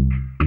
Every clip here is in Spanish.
thank you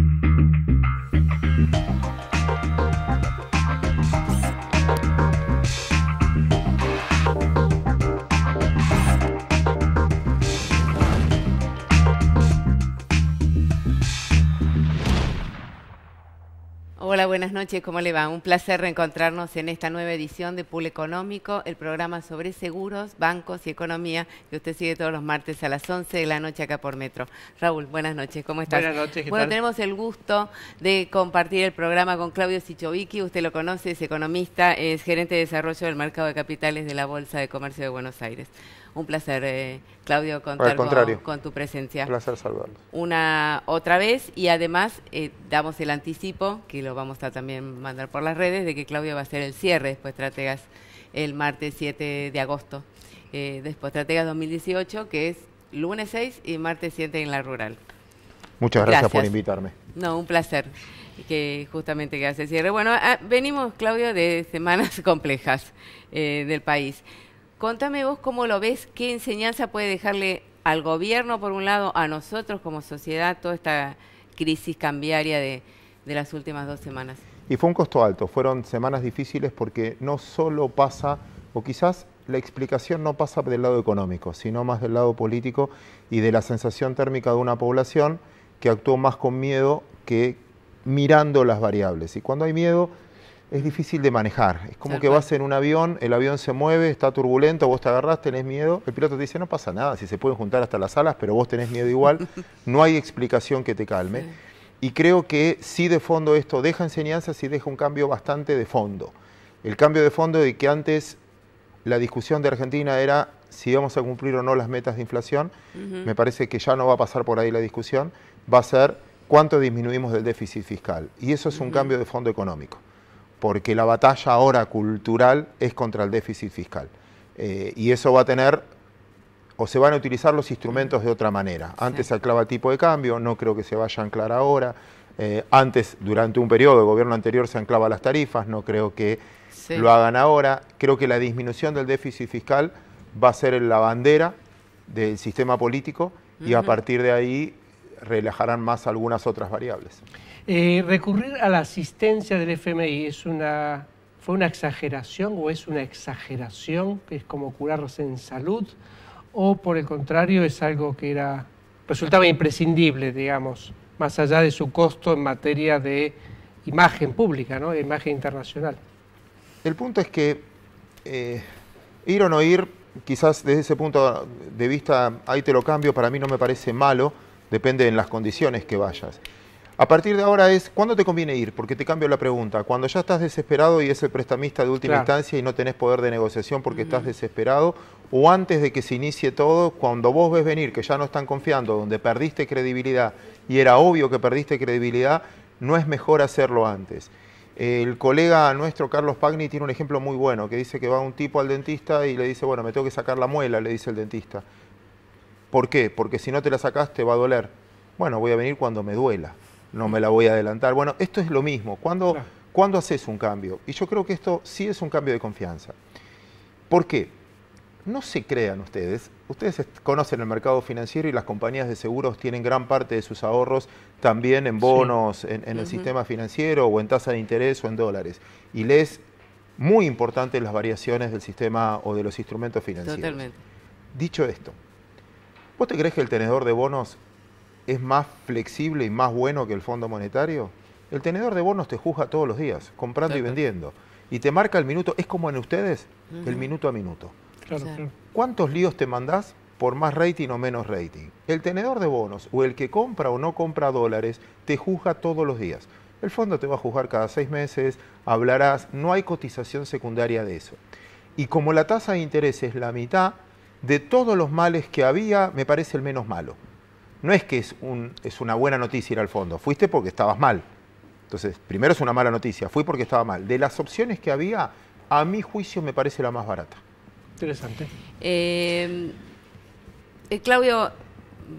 Hola, buenas noches, ¿cómo le va? Un placer reencontrarnos en esta nueva edición de Pool Económico, el programa sobre seguros, bancos y economía que usted sigue todos los martes a las 11 de la noche acá por Metro. Raúl, buenas noches, ¿cómo estás? Buenas noches, ¿qué Bueno, tenemos el gusto de compartir el programa con Claudio Sichovicki, usted lo conoce, es economista, es gerente de desarrollo del mercado de capitales de la Bolsa de Comercio de Buenos Aires. Un placer, eh, Claudio, contar con, tu presencia. Un placer saludarlo. Una otra vez y además eh, damos el anticipo, que lo vamos a también mandar por las redes, de que Claudio va a ser el cierre después Estrategas el martes 7 de agosto. Eh, después Trategas 2018, que es lunes 6 y martes 7 en la rural. Muchas gracias, por invitarme. No, un placer que justamente que hace cierre. Bueno, ah, venimos, Claudio, de semanas complejas eh, del país. Contame vos cómo lo ves, qué enseñanza puede dejarle al gobierno, por un lado, a nosotros como sociedad, toda esta crisis cambiaria de, las últimas dos semanas. Y fue un costo alto, fueron semanas difíciles porque no solo pasa, o quizás la explicación no pasa del lado económico, sino más del lado político y de la sensación térmica de una población que actuó más con miedo que mirando las variables. Y cuando hay miedo, es difícil de manejar. Es como que vas en un avión, el avión se mueve, está turbulento, vos te agarrás, tenés miedo, el piloto te dice, no pasa nada, si se pueden juntar hasta las alas, pero vos tenés miedo igual, no hay explicación que te calme. Y creo que si de fondo esto deja enseñanzas y deja un cambio bastante de fondo. El cambio de fondo de que antes la discusión de Argentina era si vamos a cumplir o no las metas de inflación, me parece que ya no va a pasar por ahí la discusión, va a ser cuánto disminuimos del déficit fiscal. Y eso es un cambio de fondo económico porque la batalla ahora cultural es contra el déficit fiscal. Eh, y eso va a tener, o se van a utilizar los instrumentos de otra manera. Antes se anclaba el tipo de cambio, no creo que se vaya a anclar ahora. Eh, antes, durante un periodo, de gobierno anterior se anclaba las tarifas, no creo que lo hagan ahora. Creo que la disminución del déficit fiscal va a ser la bandera del sistema político y a partir de ahí relajarán más algunas otras variables. Eh, recurrir a la asistencia del FMI es una, fue una exageración o es una exageración, que es como curarse en salud, o por el contrario es algo que era, resultaba imprescindible, digamos, más allá de su costo en materia de imagen pública, ¿no? imagen internacional. El punto es que eh, ir o no ir, quizás desde ese punto de vista, ahí te lo cambio, para mí no me parece malo, depende en las condiciones que vayas. A partir de ahora es, ¿cuándo te conviene ir? Porque te cambio la pregunta. Cuando ya estás desesperado y es el prestamista de última instancia y no tenés poder de negociación porque estás desesperado, o antes de que se inicie todo, cuando vos ves venir que ya no están confiando, donde perdiste credibilidad y era obvio que perdiste credibilidad, no es mejor hacerlo antes. El colega nuestro, Carlos Pagni, tiene un ejemplo muy bueno, que dice que va un tipo al dentista y le dice, bueno, me tengo que sacar la muela, le dice el dentista. ¿Por qué? Porque si no te la sacas te va a doler. Bueno, voy a venir cuando me duela no me la voy a adelantar. Bueno, esto es lo mismo. ¿Cuándo, haces un cambio? Y yo creo que esto sí es un cambio de confianza. ¿Por qué? No se crean ustedes. Ustedes conocen el mercado financiero y las compañías de seguros tienen gran parte de sus ahorros también en bonos, en, el sistema financiero o en tasa de interés o en dólares. Y les muy importante las variaciones del sistema o de los instrumentos financieros. Totalmente. Dicho esto, ¿vos te crees que el tenedor de bonos es más flexible y más bueno que el Fondo Monetario? El tenedor de bonos te juzga todos los días, comprando y vendiendo. Y te marca el minuto, es como en ustedes, el minuto a minuto. ¿Cuántos líos te mandás por más rating o menos rating? El tenedor de bonos o el que compra o no compra dólares te juzga todos los días. El fondo te va a juzgar cada seis meses, hablarás, no hay cotización secundaria de eso. Y como la tasa de interés es la mitad, de todos los males que había, me parece el menos malo no es que es, una buena noticia ir al fondo, fuiste porque estabas mal. Entonces, primero es una mala noticia, fui porque estaba mal. De las opciones que había, a mi juicio me parece la más barata. Interesante. Eh, eh Claudio,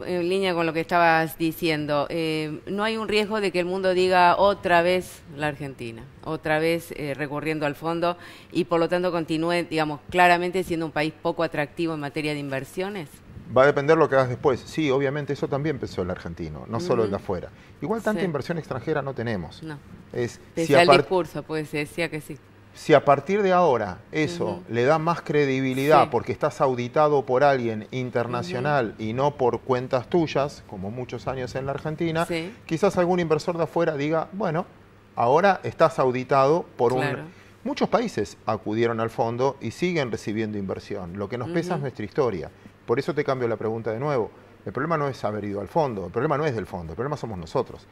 en línea con lo que estabas diciendo, eh, no hay un riesgo de que el mundo diga otra vez la Argentina, otra vez eh, recurriendo al fondo y por lo tanto continúe, digamos, claramente siendo un país poco atractivo en materia de inversiones va a depender lo que hagas después. Sí, obviamente eso también pensó el argentino, no solo el de afuera. Igual tanta inversión extranjera no tenemos. No. Es, si discurso, pues, decía que sí. Si a partir de ahora eso le da más credibilidad porque estás auditado por alguien internacional y no por cuentas tuyas, como muchos años en la Argentina, quizás algún inversor de afuera diga, bueno, ahora estás auditado por un... Muchos países acudieron al fondo y siguen recibiendo inversión. Lo que nos pesa es nuestra historia. Por eso te cambio la pregunta de nuevo. El problema no es haber ido al fondo, el problema no es del fondo, el problema somos nosotros.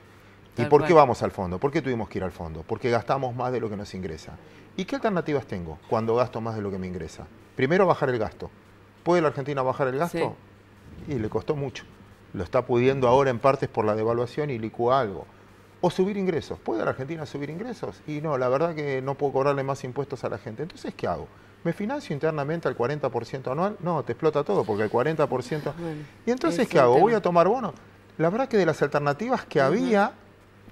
¿Y por qué vamos al fondo? ¿Por qué tuvimos que ir al fondo? Porque gastamos más de lo que nos ingresa. ¿Y qué alternativas tengo cuando gasto más de lo que me ingresa? Primero, bajar el gasto. ¿Puede la Argentina bajar el gasto? Y le costó mucho. Lo está pudiendo ahora en partes por la devaluación y licúa algo. O subir ingresos. ¿Puede la Argentina subir ingresos? Y no, la verdad que no puedo cobrarle más impuestos a la gente. Entonces, ¿qué hago? ¿Me financio internamente al 40% anual? No, te explota todo porque el 40%... ¿Y entonces qué hago? ¿Voy a tomar bono? La verdad que de las alternativas que había,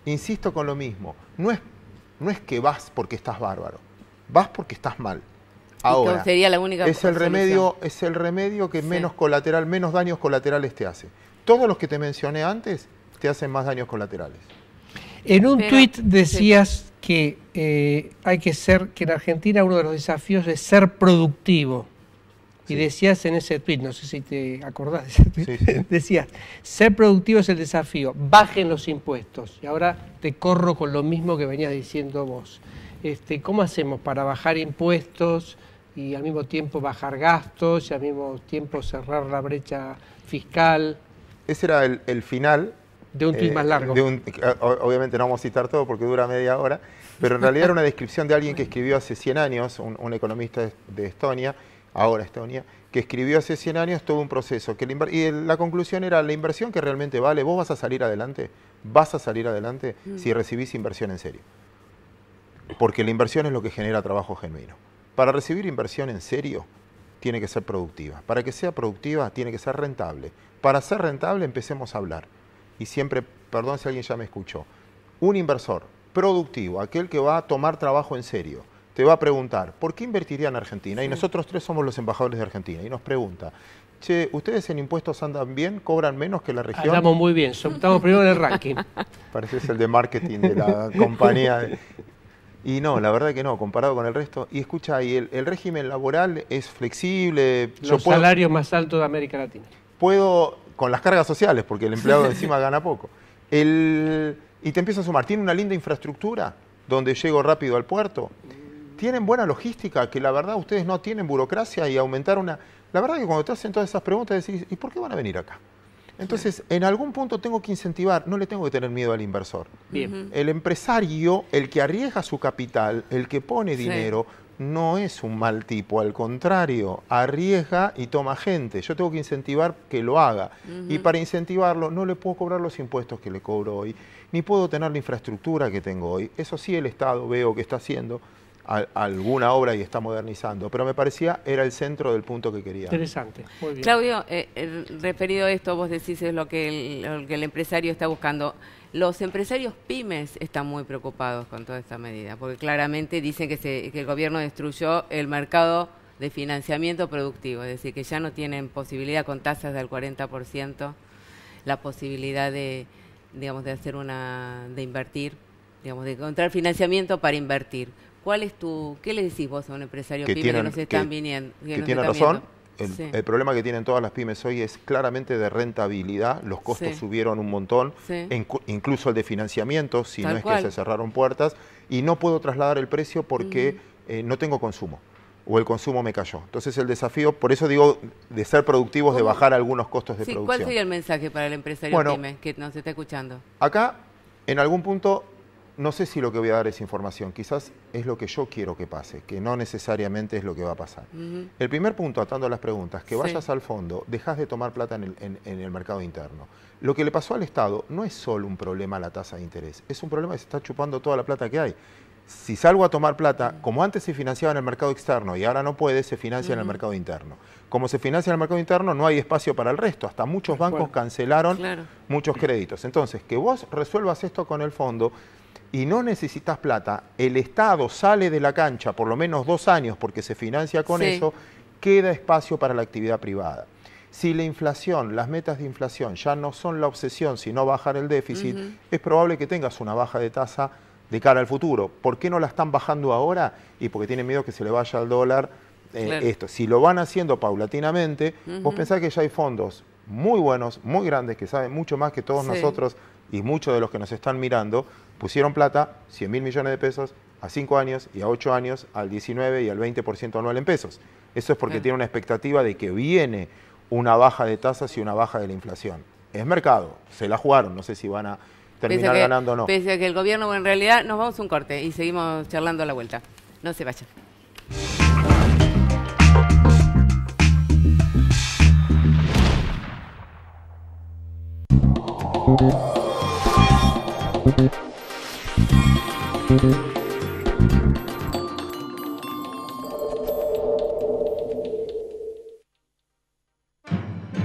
insisto con lo mismo, no es, no es que vas porque estás bárbaro, vas porque estás mal. Ahora, sería la única es el remedio es el remedio que menos colateral, menos daños colaterales te hace. Todos los que te mencioné antes te hacen más daños colaterales. En un tuit decías que eh, hay que ser, que en Argentina uno de los desafíos es ser productivo. Y decías en ese tweet, no sé si te acordás de ese tweet, decías, ser productivo es el desafío, bajen los impuestos. Y ahora te corro con lo mismo que venías diciendo vos. Este, ¿Cómo hacemos para bajar impuestos y al mismo tiempo bajar gastos y al mismo tiempo cerrar la brecha fiscal? Ese era el, el final de un tweet más eh, largo. obviamente no vamos a citar todo porque dura media hora, pero en realidad era una descripción de alguien que escribió hace 100 años, un, economista de, Estonia, ahora Estonia, que escribió hace 100 años todo un proceso. Que la y la conclusión era, la inversión que realmente vale, vos vas a salir adelante, vas a salir adelante mm. si recibís inversión en serio. Porque la inversión es lo que genera trabajo genuino. Para recibir inversión en serio, tiene que ser productiva. Para que sea productiva, tiene que ser rentable. Para ser rentable, empecemos a hablar y siempre, perdón si alguien ya me escuchó, un inversor productivo, aquel que va a tomar trabajo en serio, te va a preguntar, ¿por qué invertiría en Argentina? Y nosotros tres somos los embajadores de Argentina. Y nos pregunta, che, ¿ustedes en impuestos andan bien? ¿Cobran menos que la región? Andamos muy bien, estamos primero en el ranking. Parece es el de marketing de la compañía. Y no, la verdad que no, comparado con el resto. Y escucha, y el, régimen laboral es flexible. Los salarios más altos de América Latina. Puedo con las cargas sociales, porque el empleado encima gana poco. El, y te empieza a sumar. Tiene una linda infraestructura donde llego rápido al puerto. Tienen buena logística, que la verdad ustedes no tienen burocracia y aumentar una... La verdad que cuando te hacen todas esas preguntas decís, ¿y por qué van a venir acá? Entonces, en algún punto tengo que incentivar, no le tengo que tener miedo al inversor. Bien. El empresario, el que arriesga su capital, el que pone dinero, no es un mal tipo, al contrario, arriesga y toma gente. Yo tengo que incentivar que lo haga. Y para incentivarlo no le puedo cobrar los impuestos que le cobro hoy, ni puedo tener la infraestructura que tengo hoy. Eso sí el Estado veo que está haciendo, alguna obra y está modernizando, pero me parecía era el centro del punto que quería. Interesante. Claudio, eh, eh, referido a esto, vos decís es lo que, el, que el empresario está buscando. Los empresarios pymes están muy preocupados con toda esta medida, porque claramente dicen que, que el gobierno destruyó el mercado de financiamiento productivo, es decir, que ya no tienen posibilidad con tasas del 40%, la posibilidad de, digamos, de hacer una, de invertir, digamos, de encontrar financiamiento para invertir. ¿Cuál es tu, qué le decís vos a un empresario pyme que nos están viniendo? Que, que razón. El, problema que tienen todas las pymes hoy es claramente de rentabilidad, los costos subieron un montón, incluso el de financiamiento, si no es que se cerraron puertas, y no puedo trasladar el precio porque eh, no tengo consumo o el consumo me cayó. Entonces el desafío, por eso digo, de ser productivos, de bajar algunos costos de producción. ¿Cuál sería el mensaje para el empresario pyme que nos está escuchando? Acá, en algún punto, no sé si lo que voy a dar es información, quizás es lo que yo quiero que pase, que no necesariamente es lo que va a pasar. El primer punto, atando las preguntas, que vayas al fondo, dejas de tomar plata en el, mercado interno. Lo que le pasó al Estado no es solo un problema la tasa de interés, es un problema que se está chupando toda la plata que hay. Si salgo a tomar plata, como antes se financiaba en el mercado externo y ahora no puede, se financia en el mercado interno. Como se financia en el mercado interno, no hay espacio para el resto. Hasta muchos bancos cancelaron muchos créditos. Entonces, que vos resuelvas esto con el fondo y no necesitas plata, el Estado sale de la cancha por lo menos dos años porque se financia con eso, queda espacio para la actividad privada. Si la inflación, las metas de inflación ya no son la obsesión, sino bajar el déficit, es probable que tengas una baja de tasa de cara al futuro. ¿Por qué no la están bajando ahora? Y porque tienen miedo que se le vaya al dólar eh, esto. Si lo van haciendo paulatinamente, vos pensás que ya hay fondos muy buenos, muy grandes, que saben mucho más que todos nosotros y muchos de los que nos están mirando pusieron plata, 100 mil millones de pesos, a 5 años y a 8 años, al 19 y al 20% anual en pesos. Eso es porque tienen tiene una expectativa de que viene una baja de tasas y una baja de la inflación. Es mercado, se la jugaron, no sé si van a terminar ganando o no. Pese a que el gobierno, en realidad, nos vamos a un corte y seguimos charlando a la vuelta. No se vayan.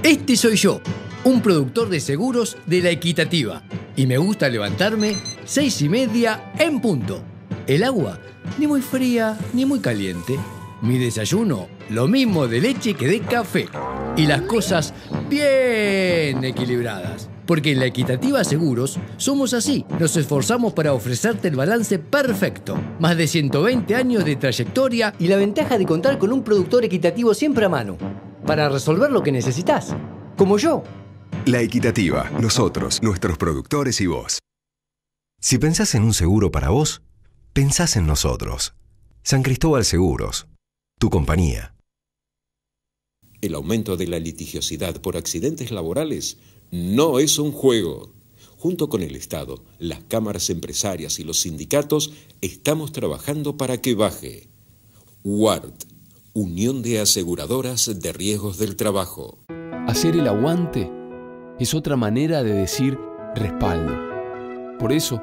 Este soy yo, un productor de seguros de la equitativa. Y me gusta levantarme seis y media en punto. El agua, ni muy fría ni muy caliente. Mi desayuno, lo mismo de leche que de café. Y las cosas bien equilibradas. Porque en la Equitativa Seguros somos así, nos esforzamos para ofrecerte el balance perfecto. Más de 120 años de trayectoria y la ventaja de contar con un productor equitativo siempre a mano, para resolver lo que necesitas, como yo. La Equitativa, nosotros, nuestros productores y vos. Si pensás en un seguro para vos, pensás en nosotros. San Cristóbal Seguros, tu compañía. El aumento de la litigiosidad por accidentes laborales no es un juego. Junto con el Estado, las cámaras empresarias y los sindicatos, estamos trabajando para que baje. Ward, Unión de Aseguradoras de Riesgos del Trabajo. Hacer el aguante es otra manera de decir respaldo. Por eso,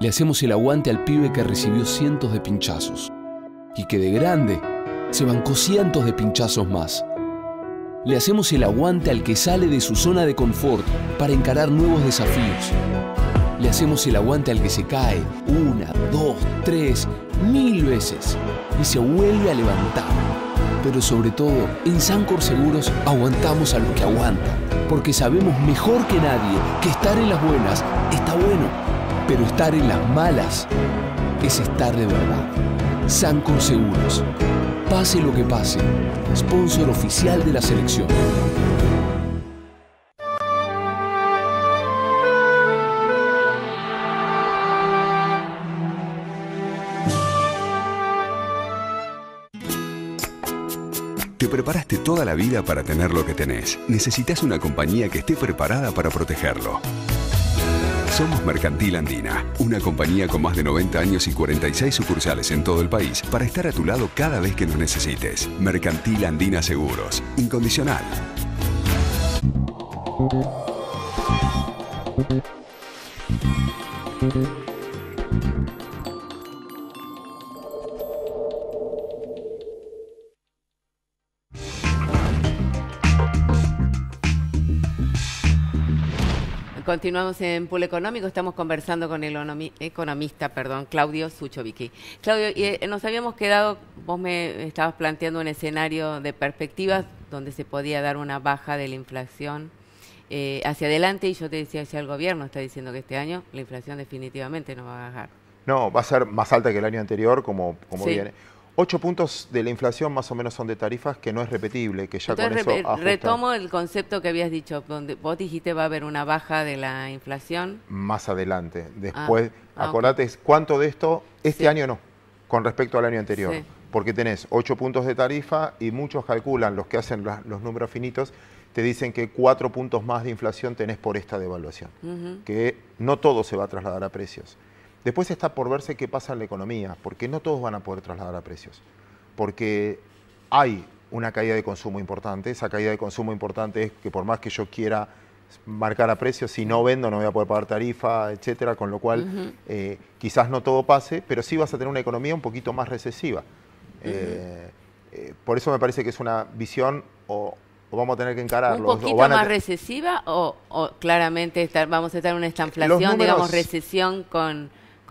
le hacemos el aguante al pibe que recibió cientos de pinchazos y que de grande se bancó cientos de pinchazos más le hacemos el aguante al que sale de su zona de confort para encarar nuevos desafíos. Le hacemos el aguante al que se cae una, dos, tres, mil veces y se vuelve a levantar. Pero sobre todo, en Sancor Seguros aguantamos a los que aguantan, porque sabemos mejor que nadie que estar en las buenas está bueno, pero estar en las malas es estar de verdad. Sancor Seguros, Pase lo que pase, sponsor oficial de la selección. Te preparaste toda la vida para tener lo que tenés. Necesitas una compañía que esté preparada para protegerlo. Somos Mercantil Andina, una compañía con más de 90 años y 46 sucursales en todo el país para estar a tu lado cada vez que nos necesites. Mercantil Andina Seguros, incondicional. Continuamos en Pool Económico, estamos conversando con el economista, perdón, Claudio Suchovicki. Claudio, eh, nos habíamos quedado, vos me estabas planteando un escenario de perspectivas donde se podía dar una baja de la inflación eh, hacia adelante y yo te decía, ya el gobierno está diciendo que este año la inflación definitivamente no va a bajar. No, va a ser más alta que el año anterior, como, como viene. Ocho puntos de la inflación más o menos son de tarifas que no es repetible, que ya con eso retomo el concepto que habías dicho, donde vos dijiste va a haber una baja de la inflación. Más adelante, ah, después, ah, acordate cuánto de esto, este año no, con respecto al año anterior, porque tenés ocho puntos de tarifa y muchos calculan, los que hacen los números finitos, te dicen que cuatro puntos más de inflación tenés por esta devaluación, que no todo se va a trasladar a precios. Después está por verse qué pasa en la economía, porque no todos van a poder trasladar a precios, porque hay una caída de consumo importante, esa caída de consumo importante es que por más que yo quiera marcar a precios, si no vendo no voy a poder pagar tarifa, etcétera, con lo cual eh, quizás no todo pase, pero sí vas a tener una economía un poquito más recesiva. Eh, eh, por eso me parece que es una visión o, vamos a tener que encararlo. ¿Un poquito más recesiva o, claramente estar, vamos a estar en una estanflación, digamos, recesión con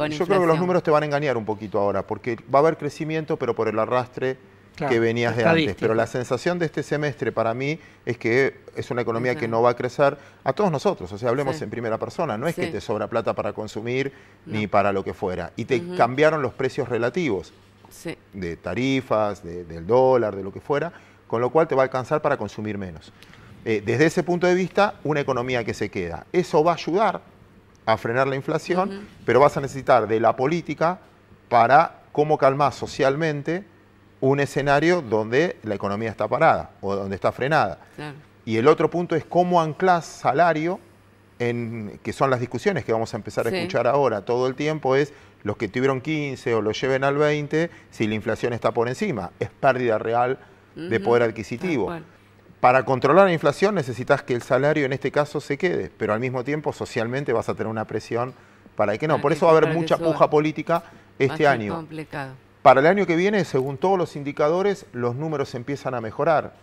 yo creo que los números te van a engañar un poquito ahora, porque va a haber crecimiento, pero por el arrastre que venías de antes. Pero la sensación de este semestre para mí es que es una economía que no va a crecer a todos nosotros, o sea, hablemos en primera persona, no es que te sobra plata para consumir ni para lo que fuera. Y te cambiaron los precios relativos de tarifas, del dólar, de lo que fuera, con lo cual te va a alcanzar para consumir menos. Eh, desde ese punto de vista, una economía que se queda. Eso va a ayudar a frenar la inflación, pero vas a necesitar de la política para cómo calmar socialmente un escenario donde la economía está parada o donde está frenada. Y el otro punto es cómo anclas salario, en, que son las discusiones que vamos a empezar a escuchar ahora todo el tiempo, es los que tuvieron 15 o lo lleven al 20, si la inflación está por encima, es pérdida real de poder adquisitivo para controlar la inflación necesitas que el salario en este caso se quede, pero al mismo tiempo socialmente vas a tener una presión para que no. Por eso va a haber mucha puja política este año. Para el año que viene, según todos los indicadores, los números empiezan a mejorar.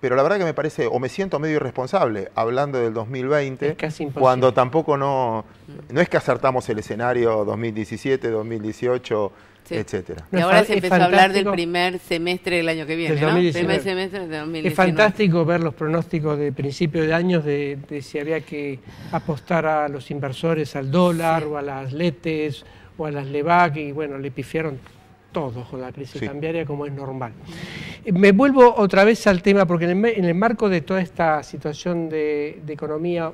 Pero la verdad que me parece, o me siento medio irresponsable hablando del 2020, cuando tampoco no, no es que acertamos el escenario 2017, 2018 y ahora se empezó a hablar del primer semestre del año que viene, ¿no? semestre Es fantástico ver los pronósticos de principio de años de, si había que apostar a los inversores al dólar o a las letes o a las Leva, y bueno, le pifiaron todos con la crisis cambiaria como es normal. Eh, me vuelvo otra vez al tema porque en el, marco de toda esta situación de, de economía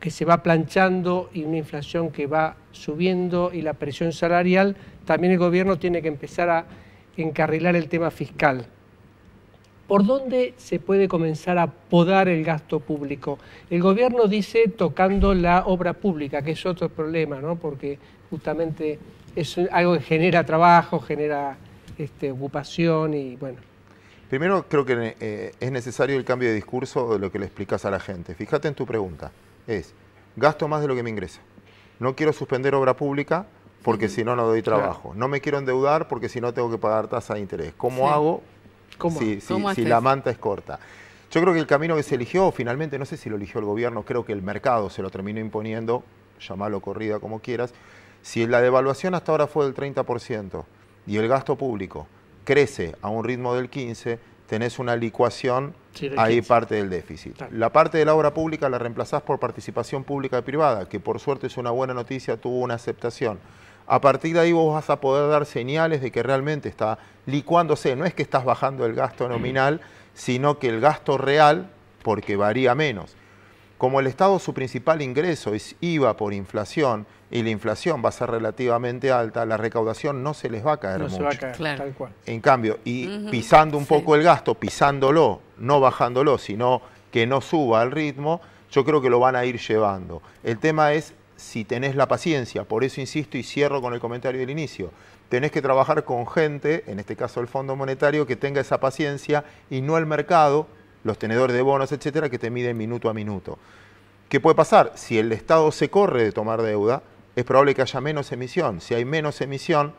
que se va planchando y una inflación que va subiendo y la presión salarial, también el gobierno tiene que empezar a encarrilar el tema fiscal. ¿Por dónde se puede comenzar a podar el gasto público? El gobierno dice tocando la obra pública, que es otro problema, porque justamente es algo que genera trabajo, genera este, ocupación y bueno. Primero creo que eh, es necesario el cambio de discurso de lo que le explicas a la gente. Fíjate en tu pregunta. Es, gasto más de lo que me ingresa no quiero suspender obra pública porque si no, no doy trabajo. No me quiero endeudar porque si no, tengo que pagar tasa de interés. ¿Cómo hago ¿Cómo? Si, si la manta es corta? Yo creo que el camino que se eligió, finalmente, no sé si lo eligió el gobierno, creo que el mercado se lo terminó imponiendo, llamalo corrida como quieras. Si la devaluación hasta ahora fue del 30% y el gasto público crece a un ritmo del 15%, tenés una licuación, ahí parte del déficit. La parte de la obra pública la reemplazás por participación pública y privada, que por suerte es una buena noticia, tuvo una aceptación. A partir de ahí vos vas a poder dar señales de que realmente está licuándose, no es que estás bajando el gasto nominal, mm. sino que el gasto real, porque varía menos. Como el Estado su principal ingreso es IVA por inflación, y la inflación va a ser relativamente alta, la recaudación no se les va a caer mucho. Se va a caer, tal cual. En cambio, y pisando un poco el gasto, pisándolo, no bajándolo, sino que no suba al ritmo, yo creo que lo van a ir llevando. El tema es si tenés la paciencia, por eso insisto y cierro con el comentario del inicio. Tenés que trabajar con gente, en este caso el Fondo Monetario, que tenga esa paciencia y no el mercado, los tenedores de bonos, etcétera, que te miden minuto a minuto. ¿Qué puede pasar? Si el Estado se corre de tomar deuda, es probable que haya menos emisión. Si hay menos emisión,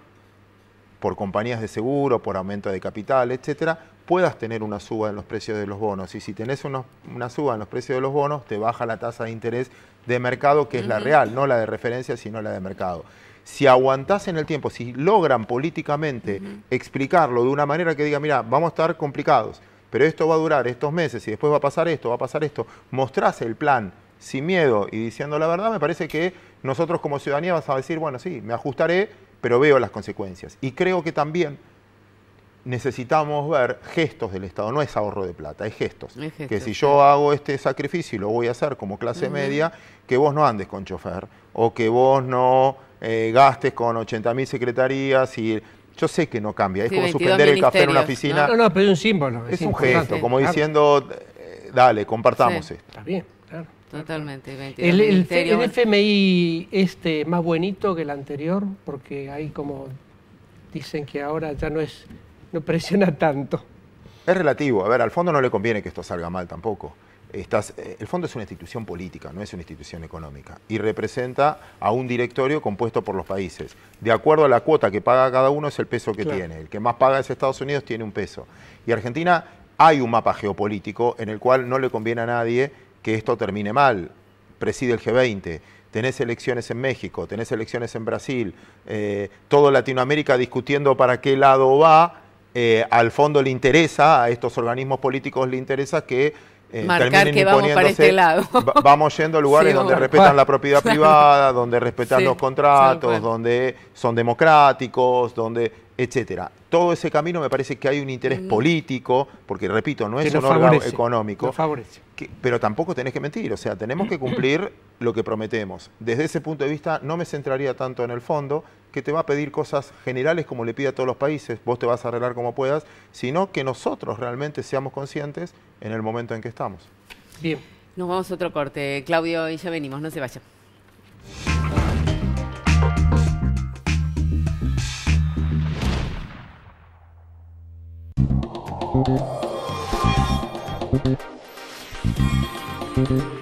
por compañías de seguro, por aumento de capital, etcétera, puedas tener una suba en los precios de los bonos. Y si tenés una suba en los precios de los bonos, te baja la tasa de interés de mercado, que es la real, no la de referencia, sino la de mercado. Si aguantás en el tiempo, si logran políticamente explicarlo de una manera que diga, mira, vamos a estar complicados, pero esto va a durar estos meses y después va a pasar esto, va a pasar esto, mostrás el plan sin miedo y diciendo la verdad, me parece que nosotros como ciudadanía vamos a decir, bueno, sí, me ajustaré, pero veo las consecuencias. Y creo que también necesitamos ver gestos del Estado, no es ahorro de plata, es gestos. que si yo hago este sacrificio y lo voy a hacer como clase media, que vos no andes con chofer o que vos no eh, gastes con 80.000 secretarías y... Yo sé que no cambia, es como suspender el café en una oficina. No, no, pero es un símbolo. Es, un gesto, como diciendo, eh, dale, compartamos esto. Está bien. Totalmente, el, FMI este más bonito que el anterior, porque ahí como dicen que ahora ya no es no presiona tanto. Es relativo, a ver, al fondo no le conviene que esto salga mal tampoco. Estás, eh, el fondo es una institución política, no es una institución económica, y representa a un directorio compuesto por los países. De acuerdo a la cuota que paga cada uno es el peso que tiene. El que más paga es Estados Unidos, tiene un peso. Y Argentina hay un mapa geopolítico en el cual no le conviene a nadie que esto termine mal. Preside el G20, tenés elecciones en México, tenés elecciones en Brasil, eh, todo Latinoamérica discutiendo para qué lado va. Eh, al fondo le interesa, a estos organismos políticos le interesa que eh, marcar que vamos para este lado. vamos yendo a lugares donde respetan la propiedad privada, donde respetan los contratos, donde son democráticos, donde etcétera. Todo ese camino me parece que hay un interés mm. político, porque repito, no es un órgano económico. pero tampoco tenés que mentir, o sea, tenemos que cumplir lo que prometemos. Desde ese punto de vista no me centraría tanto en el fondo, que te va a pedir cosas generales como le pide a todos los países, vos te vas a arreglar como puedas, sino que nosotros realmente seamos conscientes en el momento en que estamos. Bien. Nos vamos a otro corte, Claudio, y ya venimos, no se vaya. Thank you.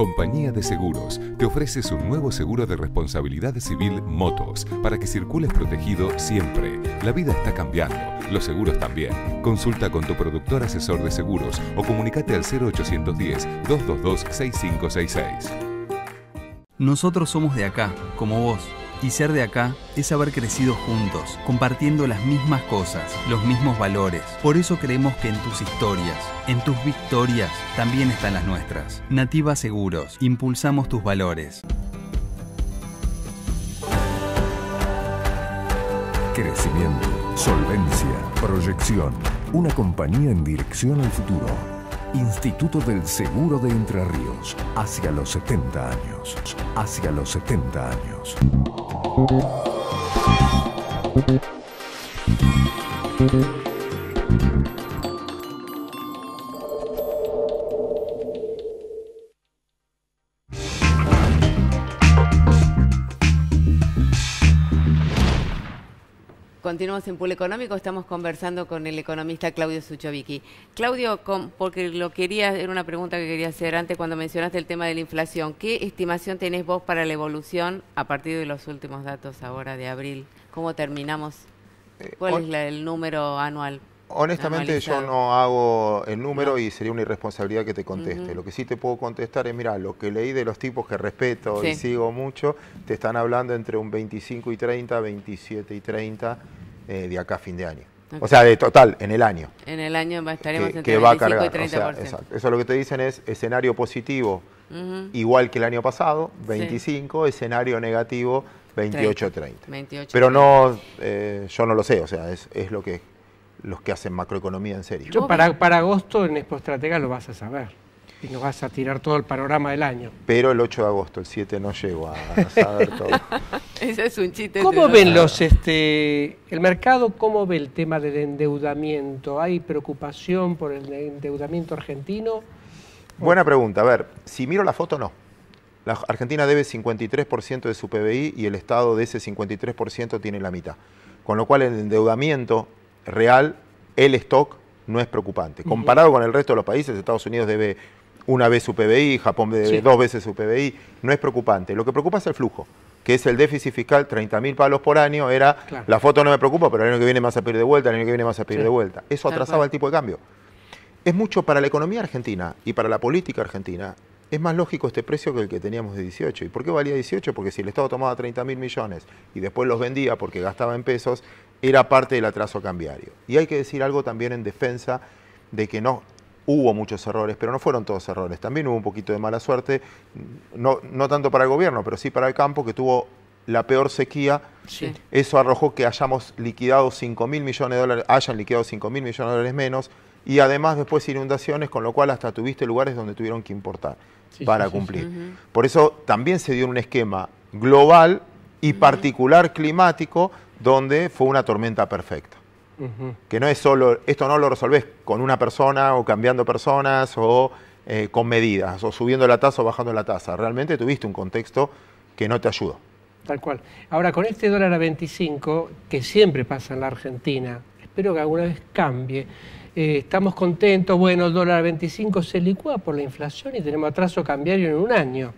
Compañía de Seguros te ofrece su nuevo seguro de responsabilidad civil Motos para que circules protegido siempre. La vida está cambiando, los seguros también. Consulta con tu productor asesor de seguros o comunícate al 0810-222-6566. Nosotros somos de acá, como vos. Y ser de acá es haber crecido juntos, compartiendo las mismas cosas, los mismos valores. Por eso creemos que en tus historias, en tus victorias, también están las nuestras. Nativa Seguros, impulsamos tus valores. Crecimiento, solvencia, proyección. Una compañía en dirección al futuro. Instituto del Seguro de Entre Ríos, hacia los 70 años, hacia los 70 años. continuamos en Pool Económico, estamos conversando con el economista Claudio Suchovicki. Claudio, porque lo quería, era una pregunta que quería hacer antes cuando mencionaste el tema de la inflación. ¿Qué estimación tenés vos para la evolución a partir de los últimos datos ahora de abril? ¿Cómo terminamos? Eh, ¿Cuál es el número anual? Honestamente yo no hago el número y sería una irresponsabilidad que te conteste. Lo que sí te puedo contestar es, mira, lo que leí de los tipos que respeto y sigo mucho, te están hablando entre un 25 y 30, 27 y 30 eh, de acá a fin de año. O sea, de total, en el año. En el año estaremos entre y 30%. Eso lo que te dicen es escenario positivo, igual que el año pasado, 25, escenario negativo, 28-30. Pero no, eh, yo no lo sé, o sea, es, es lo que los que hacen macroeconomía en serio. Yo para, para agosto en Expo Estratega lo vas a saber y nos vas a tirar todo el panorama del año. Pero el 8 de agosto, el 7 no llego a saber todo. Ese es un chiste. ¿Cómo ven los este el mercado cómo ve el tema del endeudamiento? ¿Hay preocupación por el endeudamiento argentino? Buena pregunta. A ver, si miro la foto no. La Argentina debe 53% de su PBI y el Estado de ese 53% tiene la mitad. Con lo cual el endeudamiento real, el stock no es preocupante. Comparado con el resto de los países, Estados Unidos debe una vez su PBI, Japón debe dos veces su PBI, no es preocupante. Lo que preocupa es el flujo, que es el déficit fiscal, 30 mil palos por año, era la foto no me preocupa, pero el año que viene más a pedir de vuelta, el año que viene más a pedir de vuelta. Eso atrasaba el tipo de cambio. Es mucho para la economía argentina y para la política argentina. Es más lógico este precio que el que teníamos de 18. ¿Y por qué valía 18? Porque si el Estado tomaba 30 mil millones y después los vendía porque gastaba en pesos, era parte del atraso cambiario. Y hay que decir algo también en defensa de que no hubo muchos errores, pero no fueron todos errores. También hubo un poquito de mala suerte, no, no tanto para el gobierno, pero sí para el campo, que tuvo la peor sequía. Eso arrojó que hayamos liquidado 5 mil millones de dólares, hayan liquidado 5 mil millones de dólares menos, y además después inundaciones, con lo cual hasta tuviste lugares donde tuvieron que importar para cumplir. Por eso también se dio un esquema global y particular climático donde fue una tormenta perfecta. Que no es solo, esto no lo resolvés con una persona o cambiando personas o eh, con medidas, o subiendo la tasa o bajando la tasa. Realmente tuviste un contexto que no te ayudó. Tal cual. Ahora, con este dólar a 25, que siempre pasa en la Argentina, espero que alguna vez cambie. Eh, estamos contentos, bueno, el dólar a 25 se licúa por la inflación y tenemos atraso cambiario en un año.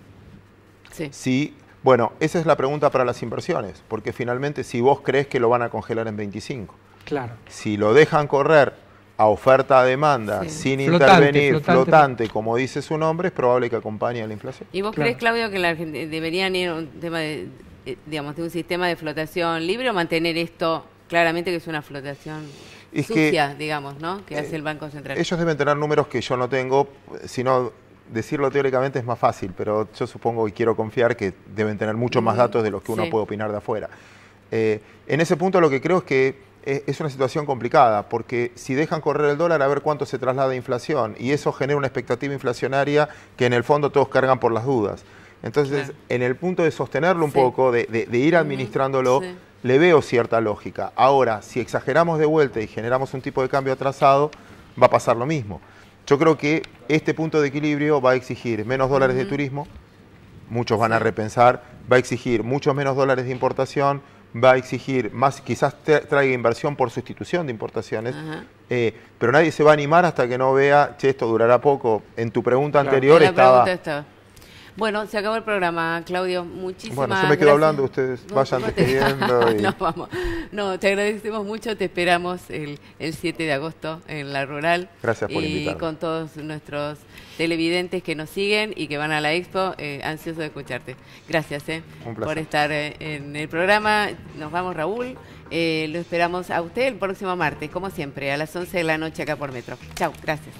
Sí. sí bueno, esa es la pregunta para las inversiones, porque finalmente si vos crees que lo van a congelar en 25, claro. si lo dejan correr a oferta-demanda, sin intervenir, flotante, como dice su nombre, es probable que acompañe a la inflación. ¿Y vos crees, Claudio, que la deberían ir a un tema digamos, de un sistema de flotación libre o mantener esto claramente que es una flotación sucia, digamos, ¿no? que eh, hace el Banco Central? Ellos deben tener números que yo no tengo, sino decirlo teóricamente es más fácil, pero yo supongo y quiero confiar que deben tener mucho más mm, datos de los que uno puede opinar de afuera. Eh, en ese punto lo que creo es que es una situación complicada, porque si dejan correr el dólar a ver cuánto se traslada inflación, y eso genera una expectativa inflacionaria que en el fondo todos cargan por las dudas. Entonces, en el punto de sostenerlo un poco, de, ir administrándolo, le veo cierta lógica. Ahora, si exageramos de vuelta y generamos un tipo de cambio atrasado, va a pasar lo mismo. Yo creo que este punto de equilibrio va a exigir menos dólares de turismo, muchos van a repensar, va a exigir muchos menos dólares de importación, va a exigir más, quizás traiga inversión por sustitución de importaciones, eh, pero nadie se va a animar hasta que no vea, che, esto durará poco. En tu pregunta anterior estaba... Bueno, se acabó el programa, Claudio. Muchísimas gracias. Bueno, yo me quedo hablando, ustedes vayan despidiendo. no, vamos. No, te agradecemos mucho, te esperamos el, 7 de agosto en La Rural. Gracias por invitarme. Y con todos nuestros televidentes que nos siguen y que van a la expo, ansiosos eh, ansioso de escucharte. Gracias eh, por estar eh, en el programa. Nos vamos, Raúl. Eh, lo esperamos a usted el próximo martes, como siempre, a las 11 de la noche acá por Metro. Chao, gracias.